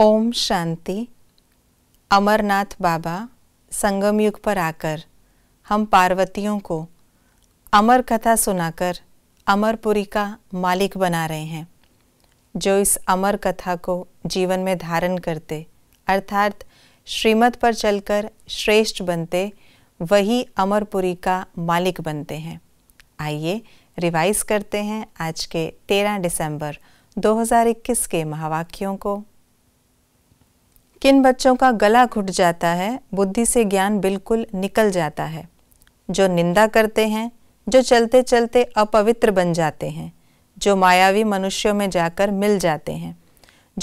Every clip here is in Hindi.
ओम शांति अमरनाथ बाबा संगम युग पर आकर हम पार्वतियों को अमर कथा सुनाकर अमरपुरी का मालिक बना रहे हैं जो इस अमर कथा को जीवन में धारण करते अर्थात श्रीमत पर चलकर श्रेष्ठ बनते वही अमरपुरी का मालिक बनते हैं आइए रिवाइज करते हैं आज के 13 दिसंबर 2021 के महावाक्यों को किन बच्चों का गला घुट जाता है बुद्धि से ज्ञान बिल्कुल निकल जाता है जो निंदा करते हैं जो चलते चलते अपवित्र बन जाते हैं जो मायावी मनुष्यों में जाकर मिल जाते हैं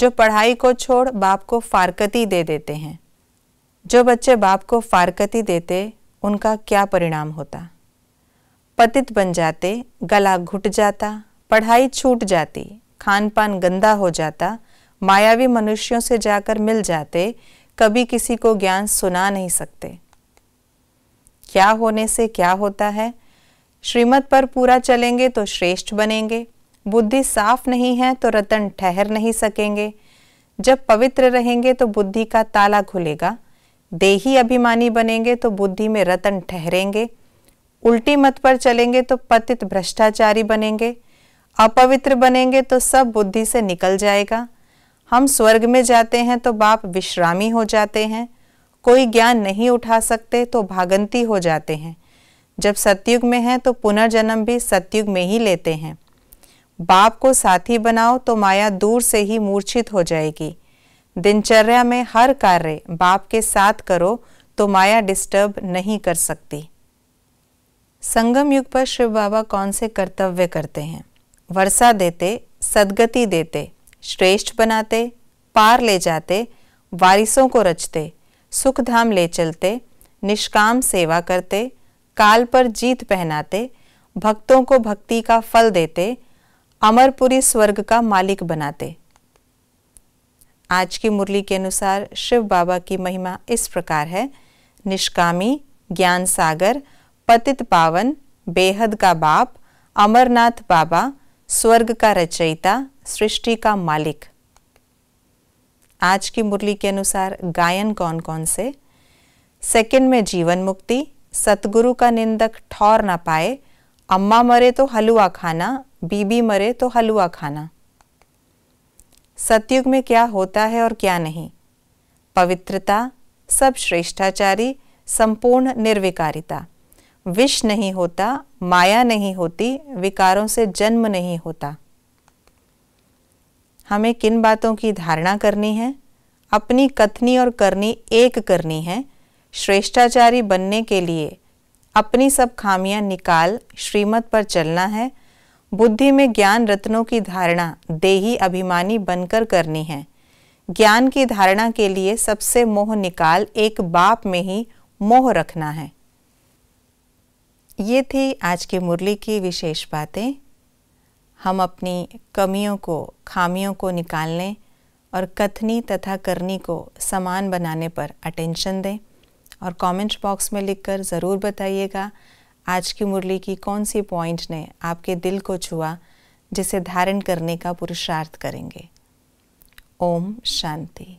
जो पढ़ाई को छोड़ बाप को फारकती दे देते हैं जो बच्चे बाप को फारकती देते उनका क्या परिणाम होता पतित बन जाते गला घुट जाता पढ़ाई छूट जाती खान पान गंदा हो जाता मायावी मनुष्यों से जाकर मिल जाते कभी किसी को ज्ञान सुना नहीं सकते क्या होने से क्या होता है श्रीमत पर पूरा चलेंगे तो श्रेष्ठ बनेंगे बुद्धि साफ नहीं है तो रतन ठहर नहीं सकेंगे जब पवित्र रहेंगे तो बुद्धि का ताला खुलेगा देही अभिमानी बनेंगे तो बुद्धि में रतन ठहरेंगे उल्टी मत पर चलेंगे तो पतित भ्रष्टाचारी बनेंगे अपवित्र बनेंगे तो सब बुद्धि से निकल जाएगा हम स्वर्ग में जाते हैं तो बाप विश्रामी हो जाते हैं कोई ज्ञान नहीं उठा सकते तो भागंती हो जाते हैं जब सत्युग में हैं तो पुनर्जन्म भी सतयुग में ही लेते हैं बाप को साथी बनाओ तो माया दूर से ही मूर्छित हो जाएगी दिनचर्या में हर कार्य बाप के साथ करो तो माया डिस्टर्ब नहीं कर सकती संगम युग पर शिव बाबा कौन से कर्तव्य करते हैं वर्षा देते सदगति देते श्रेष्ठ बनाते पार ले जाते वारिसों को रचते सुख धाम ले चलते निष्काम सेवा करते काल पर जीत पहनाते भक्तों को भक्ति का फल देते अमरपुरी स्वर्ग का मालिक बनाते आज की मुरली के अनुसार शिव बाबा की महिमा इस प्रकार है निष्कामी ज्ञान सागर पतित पावन बेहद का बाप अमरनाथ बाबा स्वर्ग का रचयिता सृष्टि का मालिक आज की मुरली के अनुसार गायन कौन कौन से सेकंड में जीवन मुक्ति सतगुरु का निंदक ठौर ना पाए अम्मा मरे तो हलवा खाना बीबी मरे तो हलवा खाना सतयुग में क्या होता है और क्या नहीं पवित्रता सब श्रेष्ठाचारी संपूर्ण निर्विकारिता विष नहीं होता माया नहीं होती विकारों से जन्म नहीं होता हमें किन बातों की धारणा करनी है अपनी कथनी और करनी एक करनी है श्रेष्ठाचारी बनने के लिए अपनी सब खामियां निकाल श्रीमत पर चलना है बुद्धि में ज्ञान रत्नों की धारणा देही अभिमानी बनकर करनी है ज्ञान की धारणा के लिए सबसे मोह निकाल एक बाप में ही मोह रखना है ये थी आज की मुरली की विशेष बातें हम अपनी कमियों को खामियों को निकालने और कथनी तथा करनी को समान बनाने पर अटेंशन दें और कमेंट बॉक्स में लिखकर ज़रूर बताइएगा आज की मुरली की कौन सी पॉइंट ने आपके दिल को छुआ जिसे धारण करने का पुरुषार्थ करेंगे ओम शांति